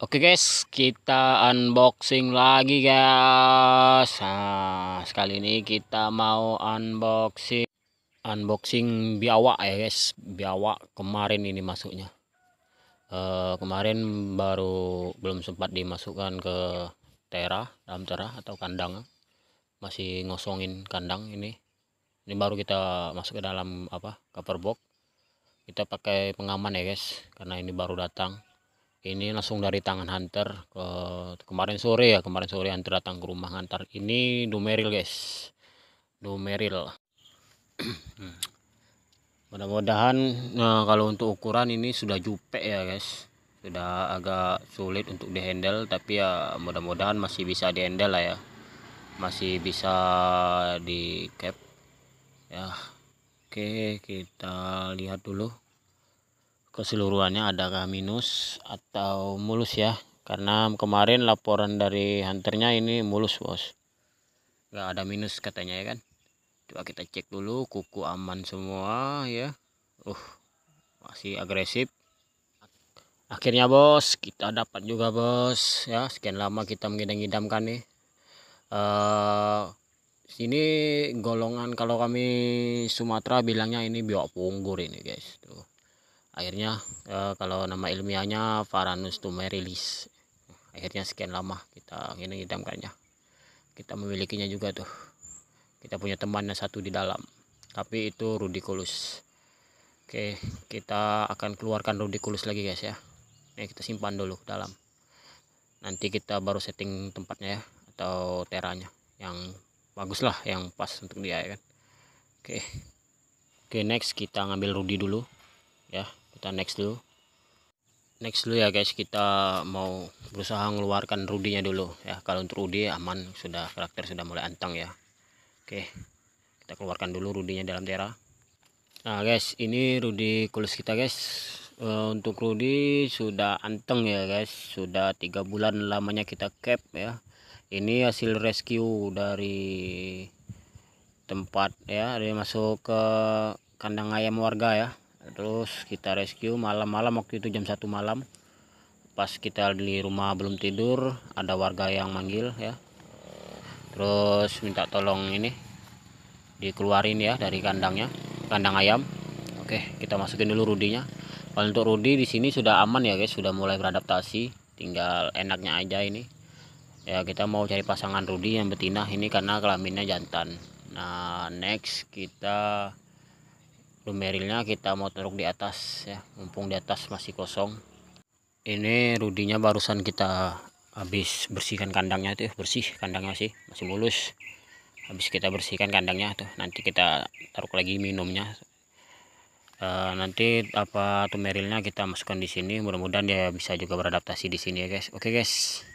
Oke guys, kita unboxing lagi guys. Nah, sekali ini kita mau unboxing unboxing biawak ya guys. Biawak kemarin ini masuknya. Uh, kemarin baru belum sempat dimasukkan ke tera, dalam tera atau kandang. Masih ngosongin kandang ini. Ini baru kita masuk ke dalam apa? cover box. Kita pakai pengaman ya guys karena ini baru datang ini langsung dari tangan hunter ke kemarin sore ya kemarin sore hunter datang ke rumah hunter ini numeril guys numeril mudah-mudahan nah, kalau untuk ukuran ini sudah jupe ya guys sudah agak sulit untuk dihandle tapi ya mudah-mudahan masih bisa dihandle lah ya masih bisa di cap ya oke kita lihat dulu keseluruhannya ada minus atau mulus ya karena kemarin laporan dari hunternya ini mulus bos nggak ada minus katanya ya kan coba kita cek dulu kuku aman semua ya uh masih agresif akhirnya bos kita dapat juga bos ya sekian lama kita mengidam-idamkan nih uh, eh, sini golongan kalau kami Sumatera bilangnya ini biawak punggur ini guys tuh akhirnya e, kalau nama ilmiahnya Varanus tumerilis akhirnya sekian lama kita ingin mengidamkannya. kita memilikinya juga tuh kita punya temannya satu di dalam tapi itu rudiculus oke kita akan keluarkan rudiculus lagi guys ya ini kita simpan dulu ke dalam nanti kita baru setting tempatnya ya atau teranya yang bagus lah yang pas untuk dia ya kan oke oke next kita ngambil rudi dulu ya kita next dulu next dulu ya guys kita mau berusaha mengeluarkan rudinya dulu ya kalau untuk rudi aman sudah karakter sudah mulai anteng ya oke kita keluarkan dulu rudinya dalam tera nah guys ini rudi kulus kita guys eh, untuk rudi sudah anteng ya guys sudah tiga bulan lamanya kita cap ya ini hasil rescue dari tempat ya dari masuk ke kandang ayam warga ya terus kita rescue malam-malam waktu itu jam satu malam pas kita di rumah belum tidur ada warga yang manggil ya terus minta tolong ini dikeluarin ya dari kandangnya kandang ayam oke kita masukin dulu rudinya kalau untuk rudi di sini sudah aman ya guys sudah mulai beradaptasi tinggal enaknya aja ini ya kita mau cari pasangan rudi yang betina ini karena kelaminnya jantan nah next kita lumerilnya kita mau taruh di atas ya mumpung di atas masih kosong ini rudinya barusan kita habis bersihkan kandangnya tuh bersih kandangnya sih masih mulus habis kita bersihkan kandangnya tuh nanti kita taruh lagi minumnya e, nanti apa tumerilnya kita masukkan di sini mudah-mudahan dia bisa juga beradaptasi di sini ya guys oke okay, guys